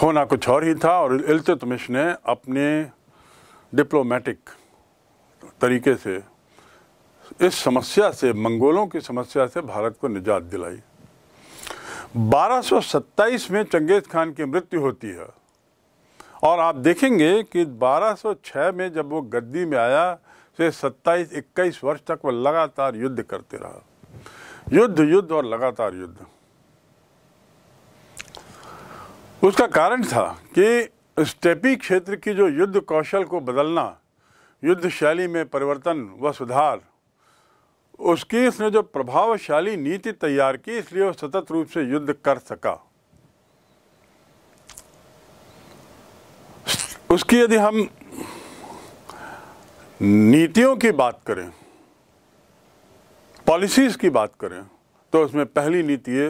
होना कुछ और ही था और इल्तुतमिश ने अपने डिप्लोमेटिक तरीके से इस समस्या से मंगोलों की समस्या से भारत को निजात दिलाई 1227 में चंगेज़ खान की मृत्यु होती है और आप देखेंगे कि 1206 में जब वो गद्दी में आया से 27 21 वर्ष तक वह लगातार युद्ध करते रहा युद्ध युद्ध और लगातार युद्ध उसका कारण था कि स्टेपी क्षेत्र की जो युद्ध कौशल को बदलना युद्ध शैली में परिवर्तन व सुधार उसकी उसने जो प्रभावशाली नीति तैयार की इसलिए वह सतत रूप से युद्ध कर सका उसकी यदि हम नीतियों की बात करें पॉलिसीज़ की बात करें तो उसमें पहली नीति है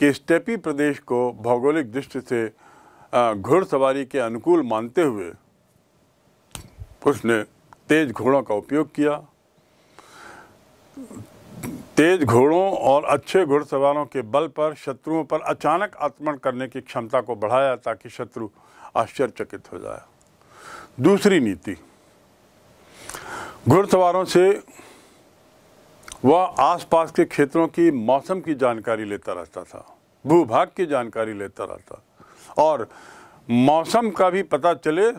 कि स्टेपी प्रदेश को भौगोलिक दृष्टि से घुड़सवारी के अनुकूल मानते हुए उसने तेज घोड़ों का उपयोग किया तेज घोड़ों और अच्छे घुड़सवारों के बल पर शत्रुओं पर अचानक आक्रमण करने की क्षमता को बढ़ाया ताकि शत्रु आश्चर्यचकित हो जाए दूसरी नीति घुड़सवारों से वह आसपास के क्षेत्रों की मौसम की जानकारी लेता रहता था भूभाग की जानकारी लेता रहता और मौसम का भी पता चले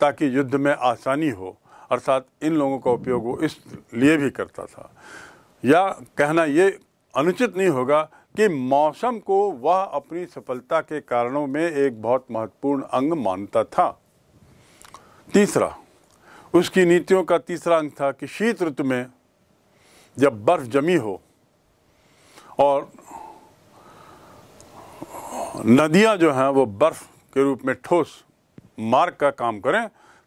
ताकि युद्ध में आसानी हो अर्थात इन लोगों का उपयोग वो इस लिए भी करता था या कहना ये अनुचित नहीं होगा कि मौसम को वह अपनी सफलता के कारणों में एक बहुत महत्वपूर्ण अंग मानता था तीसरा उसकी नीतियों का तीसरा अंग था कि शीत ऋतु में जब बर्फ़ जमी हो और नदियां जो हैं वो बर्फ़ के रूप में ठोस मार्ग का काम करें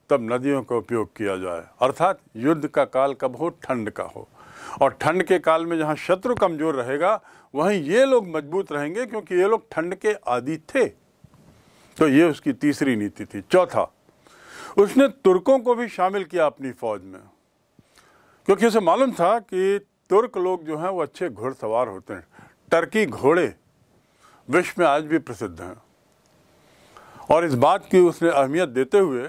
तब नदियों का उपयोग किया जाए अर्थात युद्ध का काल कब हो ठंड का हो और ठंड के काल में जहां शत्रु कमज़ोर रहेगा वहीं ये लोग मजबूत रहेंगे क्योंकि ये लोग ठंड के आदि थे तो ये उसकी तीसरी नीति थी चौथा उसने तुर्कों को भी शामिल किया अपनी फ़ौज में क्योंकि उसे मालूम था कि तुर्क लोग जो हैं वो अच्छे घुड़सवार होते हैं टर्की घोड़े विश्व में आज भी प्रसिद्ध हैं और इस बात की उसने अहमियत देते हुए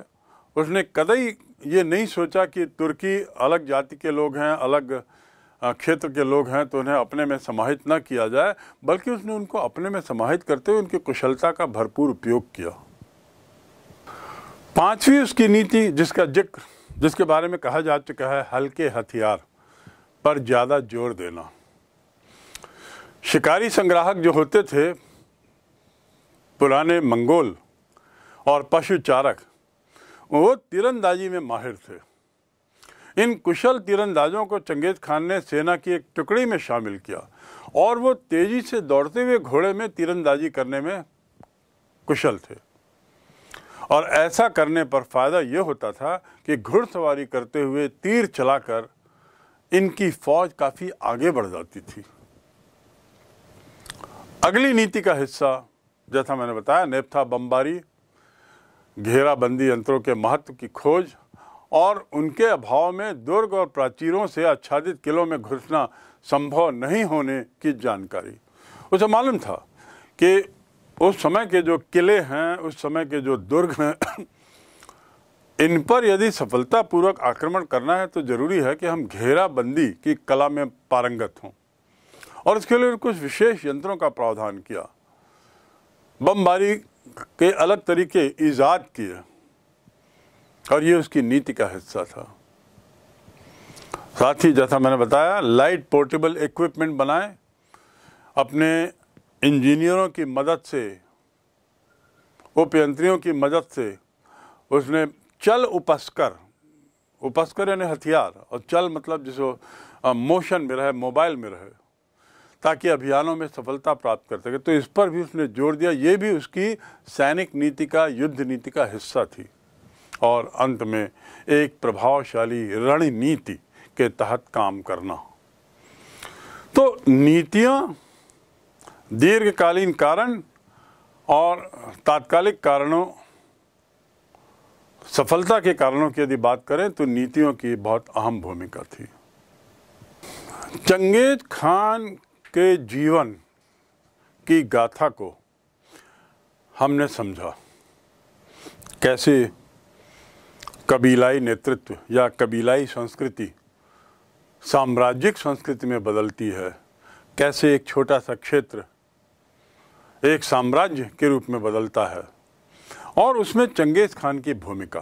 उसने कदई ये नहीं सोचा कि तुर्की अलग जाति के लोग हैं अलग क्षेत्र के लोग हैं तो उन्हें अपने में समाहित ना किया जाए बल्कि उसने उनको अपने में समाहित करते हुए उनकी कुशलता का भरपूर उपयोग किया पांचवी उसकी नीति जिसका जिक्र जिसके बारे में कहा जा चुका है हल्के हथियार पर ज़्यादा जोर देना शिकारी संग्राहक जो होते थे पुराने मंगोल और पशुचारक वो तीरंदाजी में माहिर थे इन कुशल तीरंदाजों को चंगेज खान ने सेना की एक टुकड़ी में शामिल किया और वो तेज़ी से दौड़ते हुए घोड़े में तीरंदाजी करने में कुशल थे और ऐसा करने पर फ़ायदा ये होता था कि घुड़सवारी करते हुए तीर चलाकर इनकी फौज काफ़ी आगे बढ़ जाती थी अगली नीति का हिस्सा जैसा मैंने बताया नेपथा बमबारी घेराबंदी यंत्रों के महत्व की खोज और उनके अभाव में दुर्ग और प्राचीरों से आच्छादित किलों में घुसना संभव नहीं होने की जानकारी उसे मालूम था कि उस समय के जो किले हैं उस समय के जो दुर्ग हैं इन पर यदि सफलतापूर्वक आक्रमण करना है तो ज़रूरी है कि हम घेराबंदी की कला में पारंगत हों और इसके लिए कुछ विशेष यंत्रों का प्रावधान किया बमबारी के अलग तरीके ईजाद किए और ये उसकी नीति का हिस्सा था साथ ही जैसा मैंने बताया लाइट पोर्टेबल इक्विपमेंट बनाए अपने इंजीनियरों की मदद से उपयंत्रियों की मदद से उसने चल उपस्कर उपस्कर यानी हथियार और चल मतलब जिसको मोशन में रहे मोबाइल में रहे ताकि अभियानों में सफलता प्राप्त कर सके तो इस पर भी उसने जोर दिया ये भी उसकी सैनिक नीति का युद्ध नीति का हिस्सा थी और अंत में एक प्रभावशाली रणनीति के तहत काम करना तो नीतियाँ दीर्घकालीन कारण और तात्कालिक कारणों सफलता के कारणों की यदि बात करें तो नीतियों की बहुत अहम भूमिका थी चंगेज खान के जीवन की गाथा को हमने समझा कैसे कबीलाई नेतृत्व या कबीलाई संस्कृति साम्राज्यिक संस्कृति में बदलती है कैसे एक छोटा सा क्षेत्र एक साम्राज्य के रूप में बदलता है और उसमें चंगेज खान की भूमिका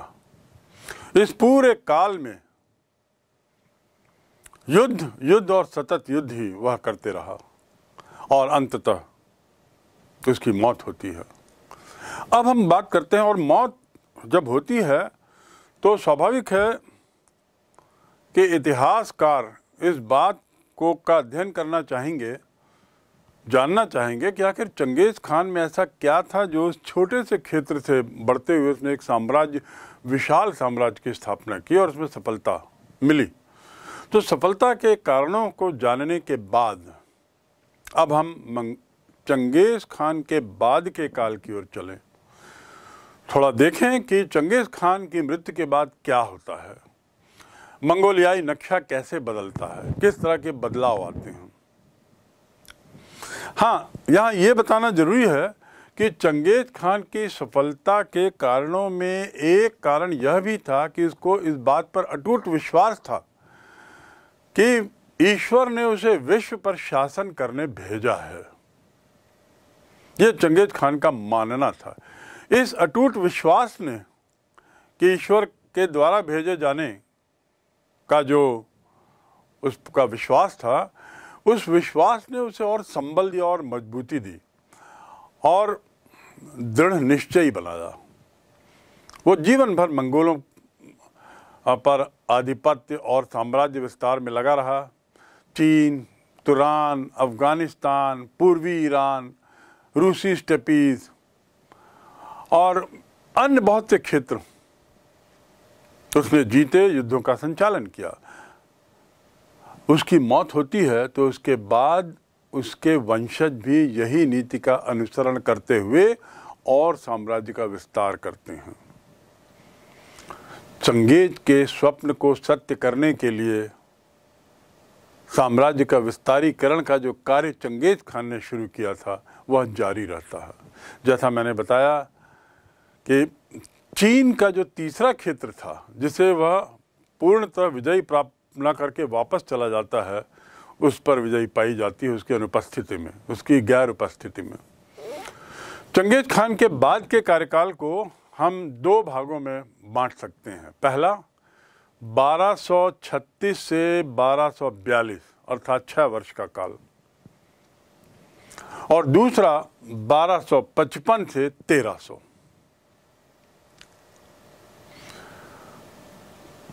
इस पूरे काल में युद्ध युद्ध और सतत युद्ध ही वह करते रहा और अंततः उसकी मौत होती है अब हम बात करते हैं और मौत जब होती है तो स्वाभाविक है कि इतिहासकार इस बात को का अध्ययन करना चाहेंगे जानना चाहेंगे कि आखिर चंगेज़ खान में ऐसा क्या था जो उस छोटे से क्षेत्र से बढ़ते हुए उसने एक साम्राज्य विशाल साम्राज्य की स्थापना की और उसमें सफलता मिली तो सफलता के कारणों को जानने के बाद अब हम चंगेज़ खान के बाद के काल की ओर चलें थोड़ा देखें कि चंगेज़ खान की मृत्यु के बाद क्या होता है मंगोलियाई नक्शा कैसे बदलता है किस तरह के बदलाव आते हैं हाँ यहाँ ये बताना ज़रूरी है कि चंगेज़ खान की सफलता के कारणों में एक कारण यह भी था कि उसको इस बात पर अटूट विश्वास था कि ईश्वर ने उसे विश्व पर शासन करने भेजा है ये चंगेज़ खान का मानना था इस अटूट विश्वास ने कि ईश्वर के द्वारा भेजे जाने का जो उसका विश्वास था उस विश्वास ने उसे और संबल दिया और मजबूती दी और दृढ़ निश्चयी बनाया वो जीवन भर मंगोलों पर आधिपत्य और साम्राज्य विस्तार में लगा रहा चीन तुरान अफगानिस्तान पूर्वी ईरान रूसी स्टेपीज और अन्य बहुत से क्षेत्र उसने जीते युद्धों का संचालन किया उसकी मौत होती है तो उसके बाद उसके वंशज भी यही नीति का अनुसरण करते हुए और साम्राज्य का विस्तार करते हैं चंगेज के स्वप्न को सत्य करने के लिए साम्राज्य का विस्तारीकरण का जो कार्य चंगेज खान ने शुरू किया था वह जारी रहता है जैसा मैंने बताया कि चीन का जो तीसरा क्षेत्र था जिसे वह पूर्णतः विजयी प्राप्त अपना करके वापस चला जाता है उस पर विजय पाई जाती है उसकी अनुपस्थिति में उसकी गैर उपस्थिति में चंगेज खान के बाद के कार्यकाल को हम दो भागों में बांट सकते हैं पहला 1236 से 1242 अर्थात छः वर्ष का काल और दूसरा 1255 से 1300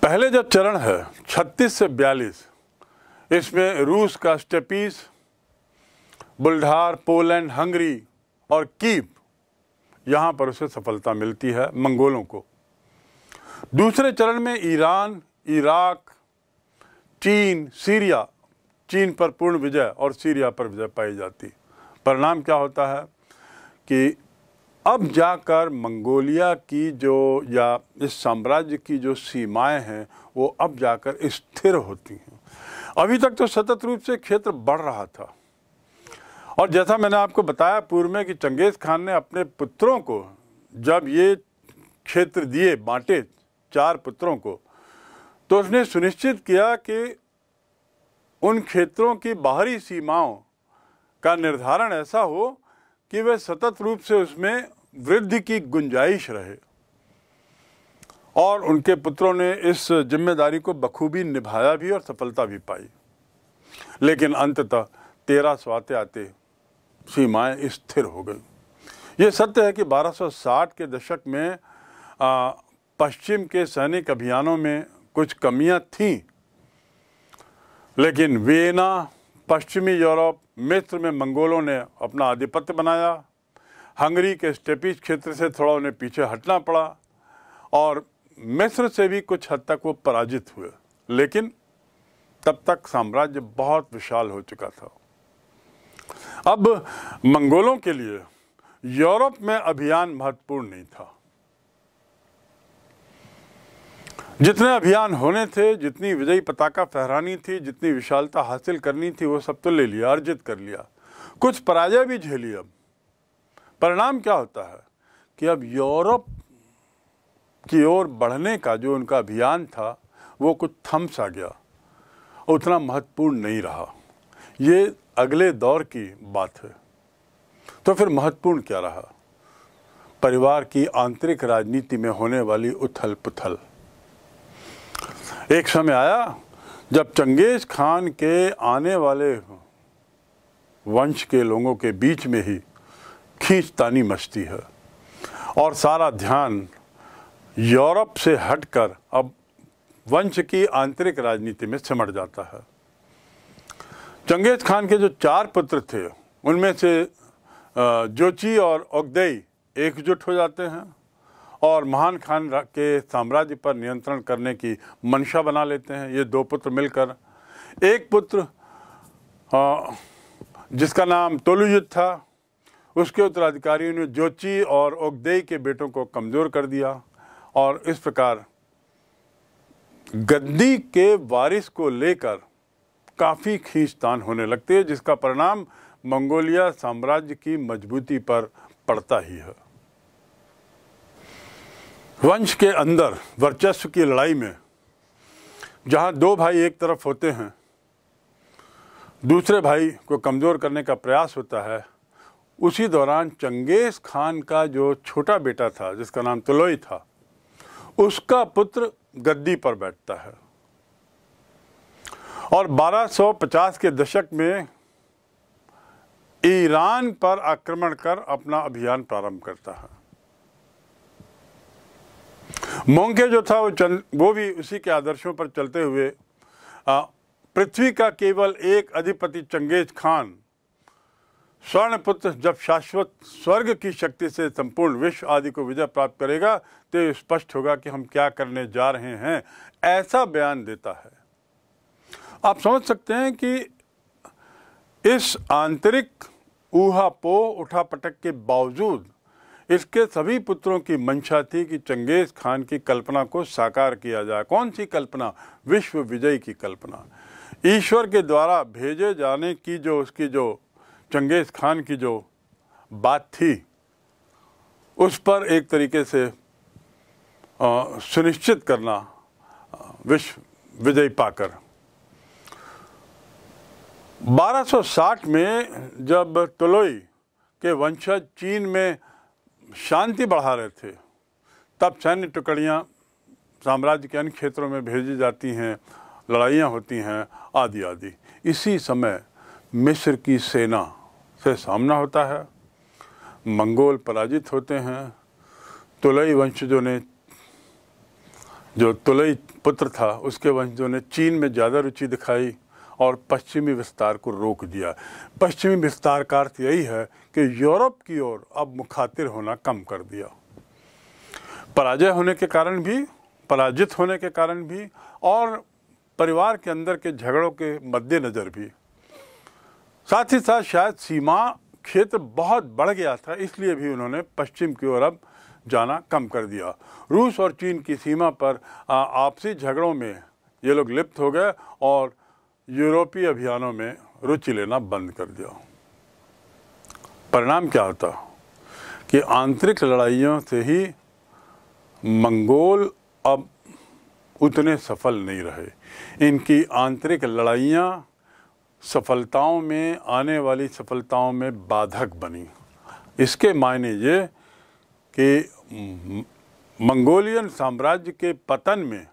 पहले जो चरण है 36 से 42 इसमें रूस का स्टेपीस बुल्ढार पोलैंड हंगरी और कीप यहाँ पर उसे सफलता मिलती है मंगोलों को दूसरे चरण में ईरान इराक चीन सीरिया चीन पर पूर्ण विजय और सीरिया पर विजय पाई जाती परिणाम क्या होता है कि अब जाकर मंगोलिया की जो या इस साम्राज्य की जो सीमाएं हैं वो अब जाकर स्थिर होती हैं अभी तक तो सतत रूप से क्षेत्र बढ़ रहा था और जैसा मैंने आपको बताया पूर्व में कि चंगेज़ खान ने अपने पुत्रों को जब ये क्षेत्र दिए बांटे चार पुत्रों को तो उसने सुनिश्चित किया कि उन क्षेत्रों की बाहरी सीमाओं का निर्धारण ऐसा हो कि वे सतत रूप से उसमें वृद्धि की गुंजाइश रहे और उनके पुत्रों ने इस जिम्मेदारी को बखूबी निभाया भी और सफलता भी पाई लेकिन अंततः तेरह सौ आते आते सीमाएं स्थिर हो गई ये सत्य है कि 1260 के दशक में पश्चिम के सैनिक अभियानों में कुछ कमियां थीं लेकिन वेना पश्चिमी यूरोप मिस्र में मंगोलों ने अपना आधिपत्य बनाया हंगरी के स्टेपिज क्षेत्र से थोड़ा उन्हें पीछे हटना पड़ा और मिस्र से भी कुछ हद तक वो पराजित हुए लेकिन तब तक साम्राज्य बहुत विशाल हो चुका था अब मंगोलों के लिए यूरोप में अभियान महत्वपूर्ण नहीं था जितने अभियान होने थे जितनी विजयी पताका फहरानी थी जितनी विशालता हासिल करनी थी वो सब तो ले लिया अर्जित कर लिया कुछ पराजय भी झेली अब परिणाम क्या होता है कि अब यूरोप की ओर बढ़ने का जो उनका अभियान था वो कुछ थम सा गया उतना महत्वपूर्ण नहीं रहा ये अगले दौर की बात है तो फिर महत्वपूर्ण क्या रहा परिवार की आंतरिक राजनीति में होने वाली उथल पुथल एक समय आया जब चंगेज़ खान के आने वाले वंश के लोगों के बीच में ही खींचतानी मचती है और सारा ध्यान यूरोप से हटकर अब वंश की आंतरिक राजनीति में सिमट जाता है चंगेज खान के जो चार पुत्र थे उनमें से जोची और ओगदेई एकजुट हो जाते हैं और महान खान के साम्राज्य पर नियंत्रण करने की मंशा बना लेते हैं ये दो पुत्र मिलकर एक पुत्र जिसका नाम तोलुयुद्ध था उसके उत्तराधिकारियों ने जोची और ओगदेई के बेटों को कमज़ोर कर दिया और इस प्रकार गद्दी के वारिस को लेकर काफ़ी खींचतान होने लगती है जिसका परिणाम मंगोलिया साम्राज्य की मजबूती पर पड़ता ही है वंश के अंदर वर्चस्व की लड़ाई में जहां दो भाई एक तरफ होते हैं दूसरे भाई को कमज़ोर करने का प्रयास होता है उसी दौरान चंगेज़ खान का जो छोटा बेटा था जिसका नाम तुलोई था उसका पुत्र गद्दी पर बैठता है और 1250 के दशक में ईरान पर आक्रमण कर अपना अभियान प्रारंभ करता है मोंगे जो था वो चल वो भी उसी के आदर्शों पर चलते हुए पृथ्वी का केवल एक अधिपति चंगेज खान स्वर्ण पुत्र जब शाश्वत स्वर्ग की शक्ति से संपूर्ण विश्व आदि को विजय प्राप्त करेगा तो स्पष्ट होगा कि हम क्या करने जा रहे हैं ऐसा बयान देता है आप समझ सकते हैं कि इस आंतरिक उठा उठापटक के बावजूद इसके सभी पुत्रों की मंशा थी कि चंगेज खान की कल्पना को साकार किया जाए कौन सी कल्पना विश्व विजय की कल्पना ईश्वर के द्वारा भेजे जाने की जो उसकी जो चंगेज़ खान की जो बात थी उस पर एक तरीके से आ, सुनिश्चित करना विश्व विजय पाकर 1260 में जब तुलोई के वंशज चीन में शांति बढ़ा रहे थे तब सैन्य टुकड़ियाँ साम्राज्य के अन्य क्षेत्रों में भेजी जाती हैं लड़ाइयाँ होती हैं आदि आदि इसी समय मिस्र की सेना से सामना होता है मंगोल पराजित होते हैं तुलई वंशजों ने जो तुलई पुत्र था उसके वंशजों ने चीन में ज़्यादा रुचि दिखाई और पश्चिमी विस्तार को रोक दिया पश्चिमी विस्तार का अर्थ यही है कि यूरोप की ओर अब मुखातिर होना कम कर दिया पराजय होने के कारण भी पराजित होने के कारण भी और परिवार के अंदर के झगड़ों के मद्देनज़र भी साथ ही साथ शायद सीमा क्षेत्र बहुत बढ़ गया था इसलिए भी उन्होंने पश्चिम की ओर अब जाना कम कर दिया रूस और चीन की सीमा पर आपसी झगड़ों में ये लोग लिप्त हो गए और यूरोपीय अभियानों में रुचि लेना बंद कर दिया परिणाम क्या होता कि आंतरिक लड़ाइयों से ही मंगोल अब उतने सफल नहीं रहे इनकी आंतरिक लड़ाइयाँ सफलताओं में आने वाली सफलताओं में बाधक बनी इसके मायने ये कि मंगोलियन साम्राज्य के पतन में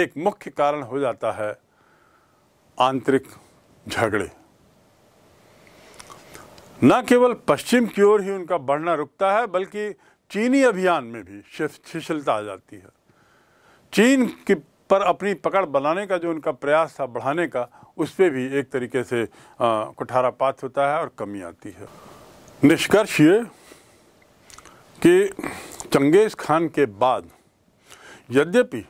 एक मुख्य कारण हो जाता है आंतरिक झगड़े न केवल पश्चिम की ओर ही उनका बढ़ना रुकता है बल्कि चीनी अभियान में भी शिथिलता आ जाती है चीन की पर अपनी पकड़ बनाने का जो उनका प्रयास था बढ़ाने का उस पर भी एक तरीके से कुठारापात होता है और कमी आती है निष्कर्ष ये कि चंगेज़ खान के बाद यद्यपि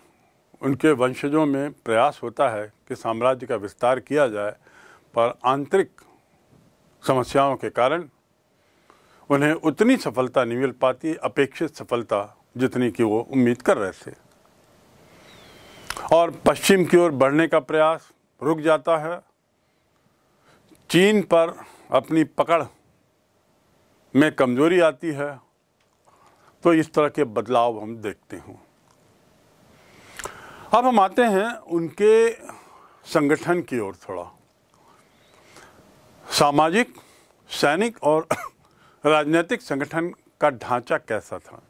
उनके वंशजों में प्रयास होता है कि साम्राज्य का विस्तार किया जाए पर आंतरिक समस्याओं के कारण उन्हें उतनी सफलता नहीं मिल पाती अपेक्षित सफलता जितनी कि वो उम्मीद कर रहे थे और पश्चिम की ओर बढ़ने का प्रयास रुक जाता है चीन पर अपनी पकड़ में कमज़ोरी आती है तो इस तरह के बदलाव हम देखते हैं अब हम आते हैं उनके संगठन की ओर थोड़ा सामाजिक सैनिक और राजनीतिक संगठन का ढांचा कैसा था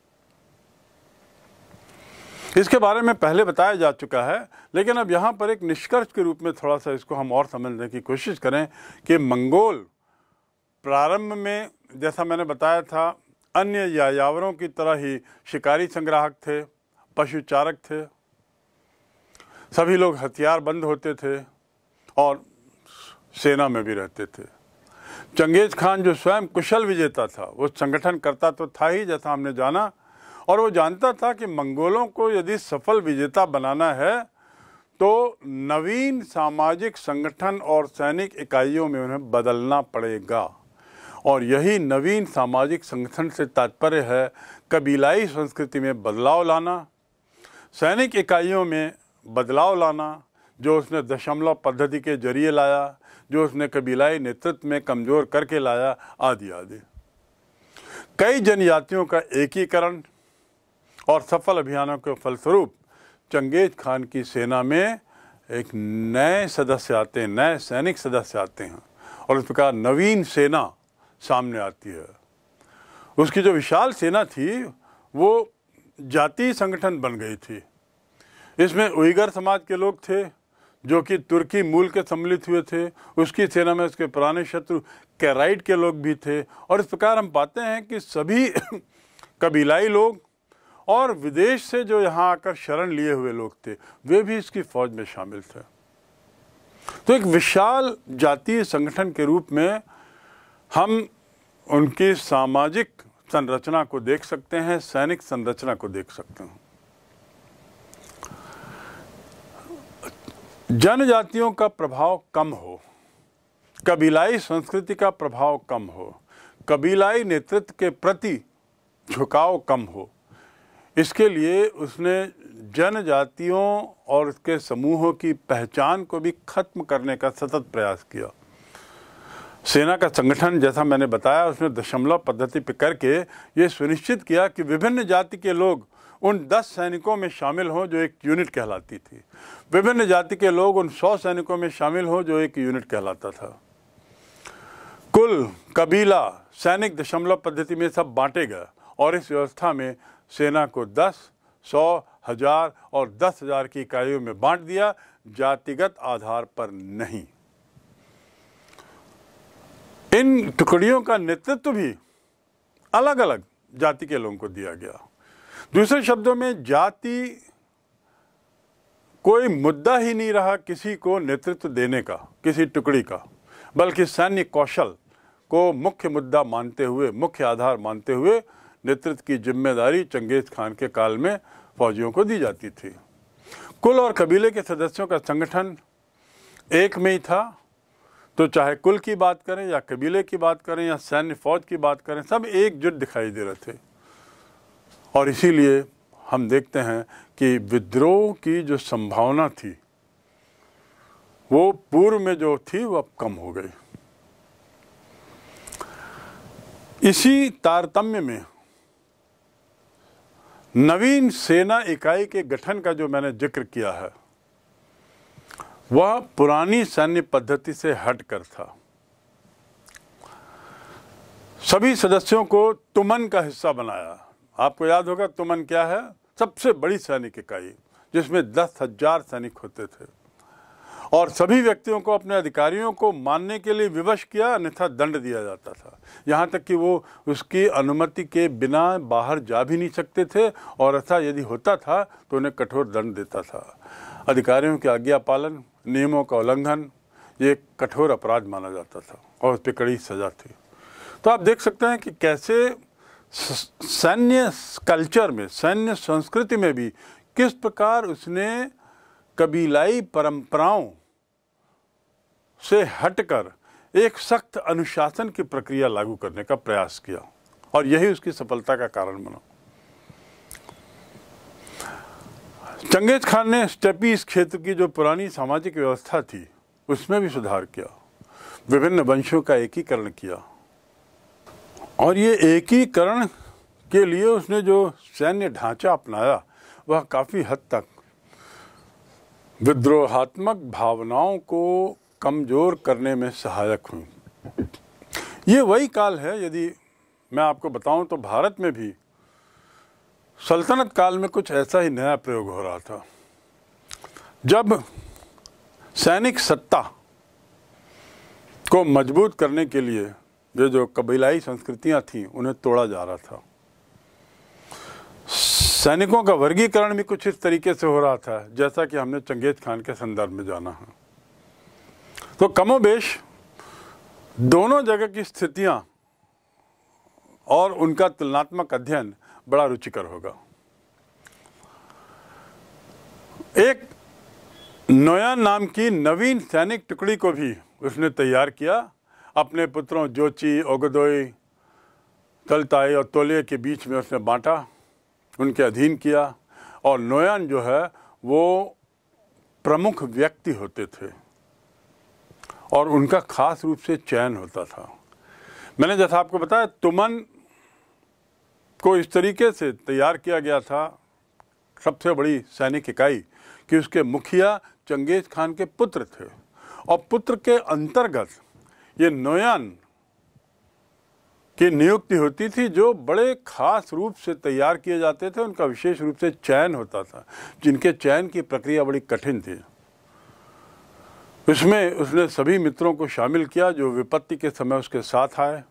इसके बारे में पहले बताया जा चुका है लेकिन अब यहाँ पर एक निष्कर्ष के रूप में थोड़ा सा इसको हम और समझने की कोशिश करें कि मंगोल प्रारंभ में जैसा मैंने बताया था अन्य यावरों की तरह ही शिकारी संग्राहक थे पशुचारक थे सभी लोग हथियार बंद होते थे और सेना में भी रहते थे चंगेज़ खान जो स्वयं कुशल विजेता था वो संगठन करता तो था ही जैसा हमने जाना और वो जानता था कि मंगोलों को यदि सफल विजेता बनाना है तो नवीन सामाजिक संगठन और सैनिक इकाइयों में उन्हें बदलना पड़ेगा और यही नवीन सामाजिक संगठन से तात्पर्य है कबीलाई संस्कृति में बदलाव लाना सैनिक इकाइयों में बदलाव लाना जो उसने दशमलव पद्धति के जरिए लाया जो उसने कबीलाई नेतृत्व में कमज़ोर करके लाया आदि आदि कई जनजातियों का एकीकरण और सफल अभियानों के फलस्वरूप चंगेज खान की सेना में एक नए सदस्य आते हैं नए सैनिक सदस्य आते हैं और इस प्रकार नवीन सेना सामने आती है उसकी जो विशाल सेना थी वो जाति संगठन बन गई थी इसमें उइगर समाज के लोग थे जो कि तुर्की मूल के सम्मिलित हुए थे उसकी सेना में उसके पुराने शत्रु कैराइट के लोग भी थे और इस प्रकार हम पाते हैं कि सभी कबीलाई लोग और विदेश से जो यहाँ आकर शरण लिए हुए लोग थे वे भी इसकी फौज में शामिल थे तो एक विशाल जातीय संगठन के रूप में हम उनकी सामाजिक संरचना को देख सकते हैं सैनिक संरचना को देख सकते हैं जनजातियों का प्रभाव कम हो कबीलाई संस्कृति का प्रभाव कम हो कबीलाई नेतृत्व के प्रति झुकाव कम हो इसके लिए उसने जनजातियों और उसके समूहों की पहचान को भी खत्म करने का सतत प्रयास किया सेना का संगठन जैसा मैंने बताया उसने दशमलव पद्धति पर करके ये सुनिश्चित किया कि विभिन्न जाति के लोग उन दस सैनिकों में शामिल हों जो एक यूनिट कहलाती थी विभिन्न जाति के लोग उन सौ सैनिकों में शामिल हों जो एक यूनिट कहलाता था कुल कबीला सैनिक दशमलव पद्धति में सब बांटे गए और इस व्यवस्था में सेना को दस सौ हजार और दस हजार की इकाइयों में बांट दिया जातिगत आधार पर नहीं इन टुकड़ियों का नेतृत्व भी अलग अलग जाति के लोगों को दिया गया दूसरे शब्दों में जाति कोई मुद्दा ही नहीं रहा किसी को नेतृत्व देने का किसी टुकड़ी का बल्कि सैन्य कौशल को मुख्य मुद्दा मानते हुए मुख्य आधार मानते हुए नेतृत्व की जिम्मेदारी चंगेज खान के काल में फौजियों को दी जाती थी कुल और कबीले के सदस्यों का संगठन एक में ही था तो चाहे कुल की बात करें या कबीले की बात करें या सैन्य फौज की बात करें सब एकजुट दिखाई दे रहे थे और इसीलिए हम देखते हैं कि विद्रोह की जो संभावना थी वो पूर्व में जो थी वो अब कम हो गई इसी तारतम्य में नवीन सेना इकाई के गठन का जो मैंने जिक्र किया है वह पुरानी सैन्य पद्धति से हटकर था सभी सदस्यों को तुमन का हिस्सा बनाया आपको याद होगा तुमन क्या है सबसे बड़ी सैनिक इकाई जिसमें दस हजार सैनिक होते थे और सभी व्यक्तियों को अपने अधिकारियों को मानने के लिए विवश किया अन्यथा दंड दिया जाता था यहाँ तक कि वो उसकी अनुमति के बिना बाहर जा भी नहीं सकते थे और ऐसा यदि होता था तो उन्हें कठोर दंड देता था अधिकारियों की आज्ञा पालन नियमों का उल्लंघन ये कठोर अपराध माना जाता था और उस पर कड़ी सजा थी तो आप देख सकते हैं कि कैसे सैन्य कल्चर में सैन्य संस्कृति में भी किस प्रकार उसने कबीलाई परंपराओं से हटकर एक सख्त अनुशासन की प्रक्रिया लागू करने का प्रयास किया और यही उसकी सफलता का कारण बना चंगेज खान ने स्टेपी इस क्षेत्र की जो पुरानी सामाजिक व्यवस्था थी उसमें भी सुधार किया विभिन्न वंशों का एकीकरण किया और ये एकीकरण के लिए उसने जो सैन्य ढांचा अपनाया वह काफ़ी हद तक विद्रोहात्मक भावनाओं को कमज़ोर करने में सहायक हुई ये वही काल है यदि मैं आपको बताऊं तो भारत में भी सल्तनत काल में कुछ ऐसा ही नया प्रयोग हो रहा था जब सैनिक सत्ता को मजबूत करने के लिए जो जो कबीलाई संस्कृतियां थीं उन्हें तोड़ा जा रहा था सैनिकों का वर्गीकरण भी कुछ इस तरीके से हो रहा था जैसा कि हमने चंगेज खान के संदर्भ में जाना है तो कमोबेश दोनों जगह की स्थितियां और उनका तुलनात्मक अध्ययन बड़ा रुचिकर होगा एक नोया नाम की नवीन सैनिक टुकड़ी को भी उसने तैयार किया अपने पुत्रों जोची ओगदोई तलताई और तोले के बीच में उसने बांटा उनके अधीन किया और नोयान जो है वो प्रमुख व्यक्ति होते थे और उनका ख़ास रूप से चयन होता था मैंने जैसा आपको बताया तुमन को इस तरीके से तैयार किया गया था सबसे बड़ी सैनिक इकाई कि उसके मुखिया चंगेज़ खान के पुत्र थे और पुत्र के अंतर्गत ये नोयान की नियुक्ति होती थी जो बड़े खास रूप से तैयार किए जाते थे उनका विशेष रूप से चयन होता था जिनके चयन की प्रक्रिया बड़ी कठिन थी उसमें उसने सभी मित्रों को शामिल किया जो विपत्ति के समय उसके साथ आए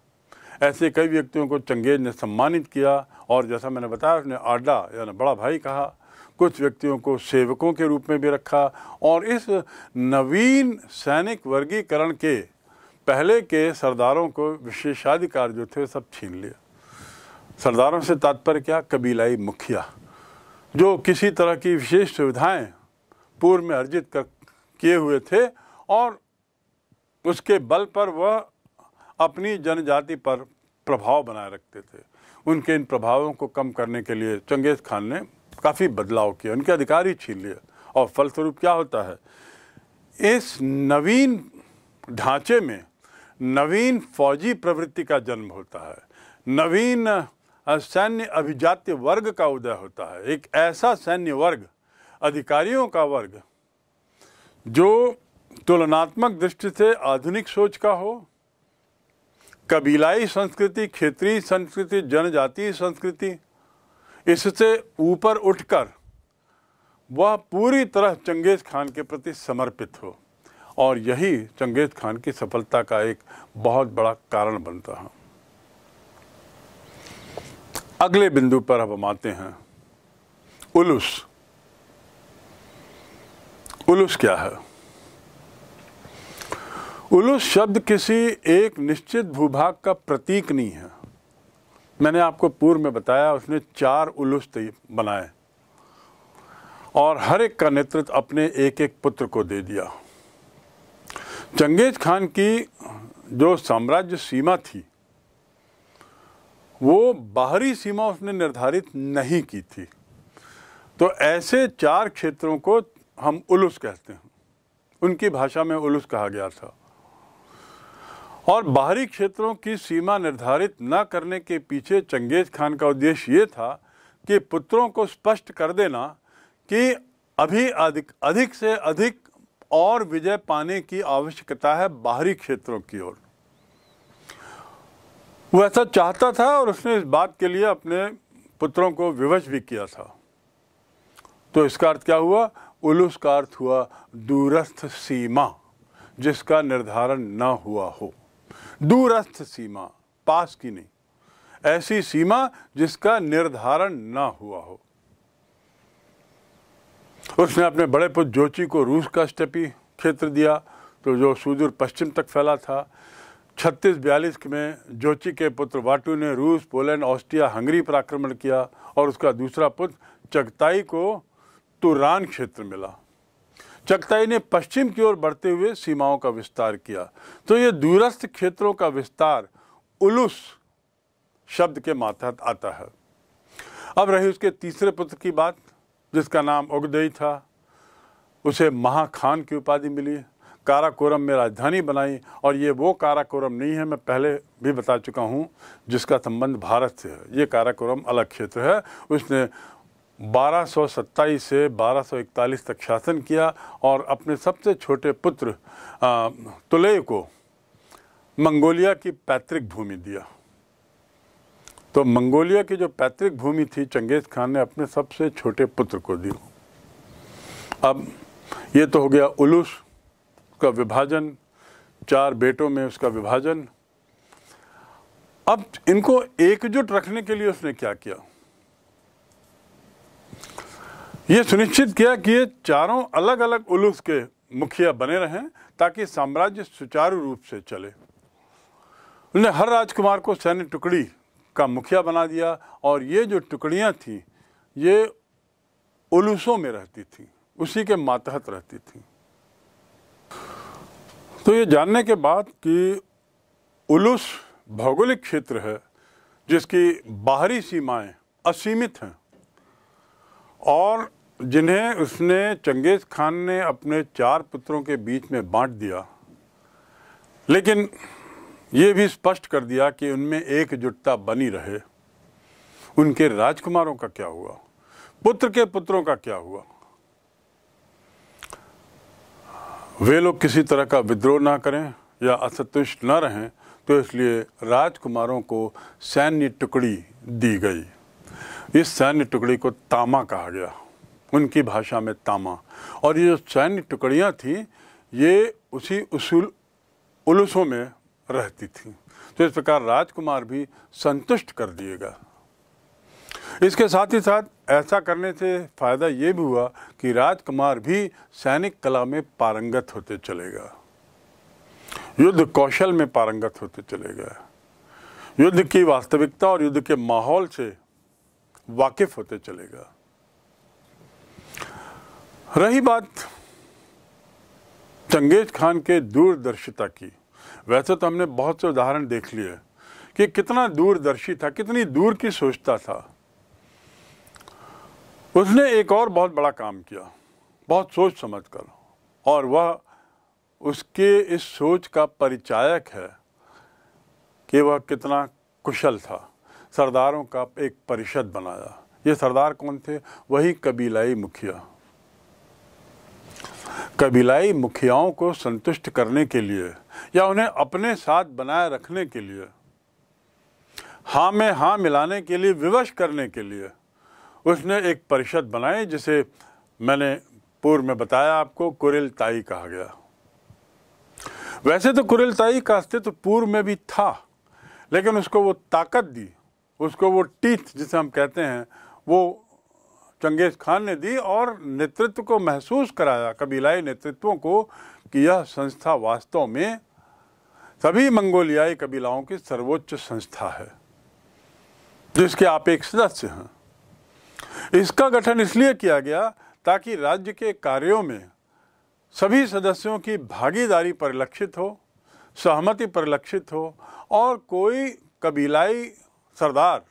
ऐसे कई व्यक्तियों को चंगेज ने सम्मानित किया और जैसा मैंने बताया उसने आडा यानी बड़ा भाई कहा कुछ व्यक्तियों को सेवकों के रूप में भी रखा और इस नवीन सैनिक वर्गीकरण के पहले के सरदारों को विशेषाधिकार जो थे सब छीन लिया सरदारों से तात्पर्य क्या कबीलाई मुखिया जो किसी तरह की विशेष सुविधाएं पूर्व में अर्जित कर किए हुए थे और उसके बल पर वह अपनी जनजाति पर प्रभाव बनाए रखते थे उनके इन प्रभावों को कम करने के लिए चंगेज़ खान ने काफ़ी बदलाव किया उनके अधिकार ही छीन लिए और फलस्वरूप क्या होता है इस नवीन ढांचे में नवीन फौजी प्रवृत्ति का जन्म होता है नवीन सैन्य अभिजात्य वर्ग का उदय होता है एक ऐसा सैन्य वर्ग अधिकारियों का वर्ग जो तुलनात्मक दृष्टि से आधुनिक सोच का हो कबीलाई संस्कृति क्षेत्रीय संस्कृति जनजातीय संस्कृति इससे ऊपर उठकर वह पूरी तरह चंगेज़ खान के प्रति समर्पित हो और यही चंगेज़ खान की सफलता का एक बहुत बड़ा कारण बनता है अगले बिंदु पर अब हम आते हैं उलूस उलुस क्या है उलुस शब्द किसी एक निश्चित भूभाग का प्रतीक नहीं है मैंने आपको पूर्व में बताया उसने चार उलुस बनाए और हर एक का नेतृत्व अपने एक एक पुत्र को दे दिया चंगेज खान की जो साम्राज्य सीमा थी वो बाहरी सीमा उसने निर्धारित नहीं की थी तो ऐसे चार क्षेत्रों को हम उलूस कहते हैं उनकी भाषा में उलूस कहा गया था और बाहरी क्षेत्रों की सीमा निर्धारित न करने के पीछे चंगेज़ खान का उद्देश्य ये था कि पुत्रों को स्पष्ट कर देना कि अभी अधिक अधिक से अधिक और विजय पाने की आवश्यकता है बाहरी क्षेत्रों की ओर वो ऐसा चाहता था और उसने इस बात के लिए अपने पुत्रों को विवश भी किया था तो इसका अर्थ क्या हुआ उलुस का अर्थ हुआ दूरस्थ सीमा जिसका निर्धारण ना हुआ हो दूरस्थ सीमा पास की नहीं ऐसी सीमा जिसका निर्धारण ना हुआ हो उसने अपने बड़े पुत्र जोची को रूस का स्टेपी क्षेत्र दिया तो जो सुदूर पश्चिम तक फैला था छत्तीस बयालीस में जोची के पुत्र वाटू ने रूस पोलैंड ऑस्ट्रिया हंगरी पर आक्रमण किया और उसका दूसरा पुत्र चगताई को तुरान क्षेत्र मिला चगताई ने पश्चिम की ओर बढ़ते हुए सीमाओं का विस्तार किया तो ये दूरस्थ क्षेत्रों का विस्तार उलुस शब्द के मातहत आता है अब रही उसके तीसरे पुत्र की बात जिसका नाम उगदई था उसे महाखान की उपाधि मिली काराकोरम में राजधानी बनाई और ये वो काराकोरम नहीं है मैं पहले भी बता चुका हूँ जिसका संबंध भारत से है ये काराकोरम अलग क्षेत्र है उसने 1227 से 1241 तक शासन किया और अपने सबसे छोटे पुत्र तुले को मंगोलिया की पैतृक भूमि दिया तो मंगोलिया की जो पैतृक भूमि थी चंगेज़ खान ने अपने सबसे छोटे पुत्र को दी अब ये तो हो गया उलूस का विभाजन चार बेटों में उसका विभाजन अब इनको एकजुट रखने के लिए उसने क्या किया ये सुनिश्चित किया कि ये चारों अलग अलग उलूस के मुखिया बने रहें ताकि साम्राज्य सुचारू रूप से चले उन्होंने हर राजकुमार को सैन्य टुकड़ी का मुखिया बना दिया और ये जो टुकड़ियाँ थीं ये उलूसों में रहती थी उसी के मातहत रहती थी तो ये जानने के बाद कि उलूस भौगोलिक क्षेत्र है जिसकी बाहरी सीमाएं असीमित हैं और जिन्हें उसने चंगेज़ खान ने अपने चार पुत्रों के बीच में बांट दिया लेकिन ये भी स्पष्ट कर दिया कि उनमें एकजुटता बनी रहे उनके राजकुमारों का क्या हुआ पुत्र के पुत्रों का क्या हुआ वे लोग किसी तरह का विद्रोह ना करें या असंतुष्ट ना रहें तो इसलिए राजकुमारों को सैन्य टुकड़ी दी गई इस सैन्य टुकड़ी को तामा कहा गया उनकी भाषा में तामा और ये जो सैन्य टुकड़ियाँ थीं ये उसी उसूल उलूसों में रहती थी तो इस प्रकार राजकुमार भी संतुष्ट कर दिएगा इसके साथ ही साथ ऐसा करने से फ़ायदा ये भी हुआ कि राजकुमार भी सैनिक कला में पारंगत होते चलेगा युद्ध कौशल में पारंगत होते चलेगा युद्ध की वास्तविकता और युद्ध के माहौल से वाकिफ होते चलेगा रही बात चंगेज खान के दूरदर्शिता की वैसे तो हमने बहुत से उदाहरण देख लिए कि कितना दूरदर्शी था कितनी दूर की सोचता था उसने एक और बहुत बड़ा काम किया बहुत सोच समझ कर और वह उसके इस सोच का परिचायक है कि वह कितना कुशल था सरदारों का एक परिषद बनाया ये सरदार कौन थे वही कबीलाई मुखिया कबीलाई मुखियाओं को संतुष्ट करने के लिए या उन्हें अपने साथ बनाए रखने के लिए हाँ में हाँ मिलाने के लिए विवश करने के लिए उसने एक परिषद बनाई जिसे मैंने पूर्व में बताया आपको कुरिलताई कहा गया वैसे तो कुरिलताई का अस्तित्व पूर्व में भी था लेकिन उसको वो ताकत दी उसको वो टीथ जिसे हम कहते हैं वो चंगेज खान ने दी और नेतृत्व को महसूस कराया कबीलाई नेतृत्वों को कि यह संस्था वास्तव में सभी मंगोलियाई कबीलाओं की सर्वोच्च संस्था है जिसके आप एक सदस्य हैं इसका गठन इसलिए किया गया ताकि राज्य के कार्यों में सभी सदस्यों की भागीदारी परिलक्षित हो सहमति परिलक्षित हो और कोई कबीलाई सरदार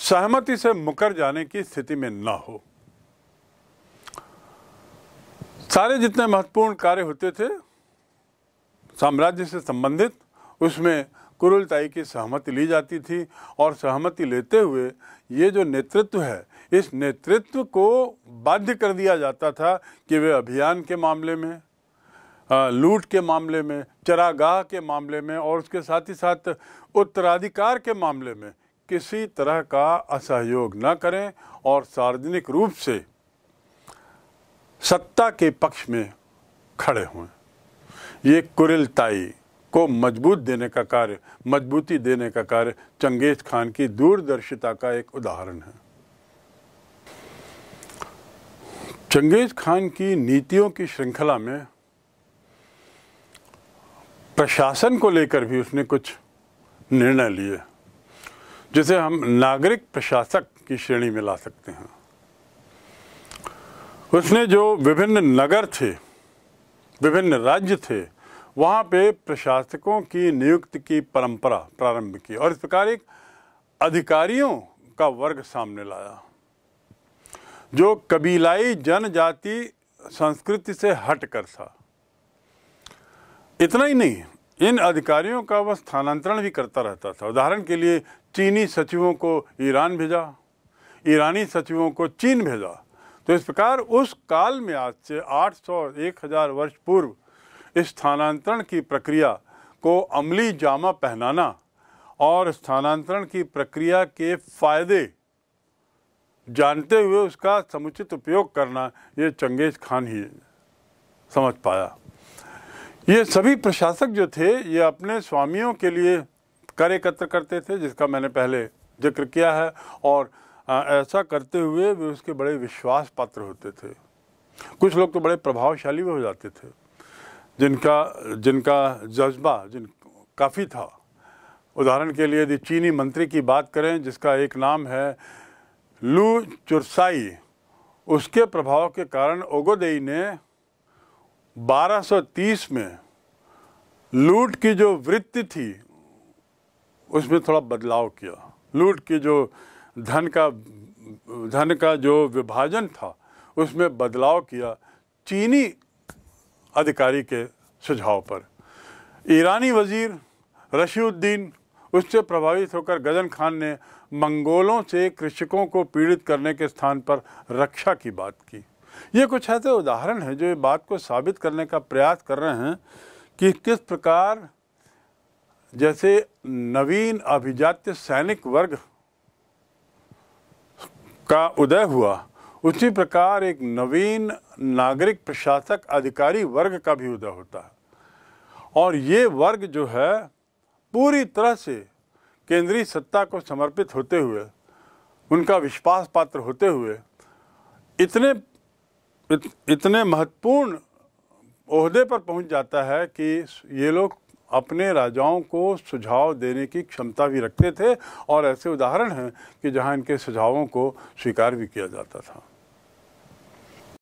सहमति से मुकर जाने की स्थिति में न हो सारे जितने महत्वपूर्ण कार्य होते थे साम्राज्य से संबंधित उसमें कुरुलताई की सहमति ली जाती थी और सहमति लेते हुए ये जो नेतृत्व है इस नेतृत्व को बाध्य कर दिया जाता था कि वे अभियान के मामले में लूट के मामले में चरागाह के मामले में और उसके साथ ही साथ उत्तराधिकार के मामले में किसी तरह का असहयोग न करें और सार्वजनिक रूप से सत्ता के पक्ष में खड़े हों ये कुरिलताई को मजबूत देने का कार्य मजबूती देने का कार्य चंगेज खान की दूरदर्शिता का एक उदाहरण है चंगेज खान की नीतियों की श्रृंखला में प्रशासन को लेकर भी उसने कुछ निर्णय लिए जिसे हम नागरिक प्रशासक की श्रेणी में ला सकते हैं उसने जो विभिन्न नगर थे विभिन्न राज्य थे वहाँ पे प्रशासकों की नियुक्ति की परंपरा प्रारंभ की और इस प्रकार एक अधिकारियों का वर्ग सामने लाया जो कबीलाई जनजाति संस्कृति से हटकर था इतना ही नहीं इन अधिकारियों का वह स्थानांतरण भी करता रहता था उदाहरण के लिए चीनी सचिवों को ईरान भेजा ईरानी सचिवों को चीन भेजा तो इस प्रकार उस काल में आज से 800 हज़ार वर्ष पूर्व स्थानांतरण की प्रक्रिया को अमली जामा पहनाना और स्थानांतरण की प्रक्रिया के फायदे जानते हुए उसका समुचित उपयोग करना ये चंगेज खान ही समझ पाया ये सभी प्रशासक जो थे ये अपने स्वामियों के लिए कर एकत्र करते थे जिसका मैंने पहले जिक्र किया है और ऐसा करते हुए वे उसके बड़े विश्वास पात्र होते थे कुछ लोग तो बड़े प्रभावशाली भी हो जाते थे जिनका जिनका जज्बा जिन काफ़ी था उदाहरण के लिए यदि चीनी मंत्री की बात करें जिसका एक नाम है लू चुरसाई उसके प्रभाव के कारण ओगोदेई ने 1230 में लूट की जो वृत्ति थी उसमें थोड़ा बदलाव किया लूट के जो धन का धन का जो विभाजन था उसमें बदलाव किया चीनी अधिकारी के सुझाव पर ईरानी वजीर रशीउद्दीन उससे प्रभावित होकर गजन खान ने मंगोलों से कृषकों को पीड़ित करने के स्थान पर रक्षा की बात की ये कुछ ऐसे उदाहरण हैं जो ये बात को साबित करने का प्रयास कर रहे हैं कि किस प्रकार जैसे नवीन अभिजात्य सैनिक वर्ग का उदय हुआ उसी प्रकार एक नवीन नागरिक प्रशासक अधिकारी वर्ग का भी उदय होता है और ये वर्ग जो है पूरी तरह से केंद्रीय सत्ता को समर्पित होते हुए उनका विश्वास पात्र होते हुए इतने इत, इतने महत्वपूर्ण ओहदे पर पहुंच जाता है कि ये लोग अपने राजाओं को सुझाव देने की क्षमता भी रखते थे और ऐसे उदाहरण हैं कि जहाँ इनके सुझावों को स्वीकार भी किया जाता था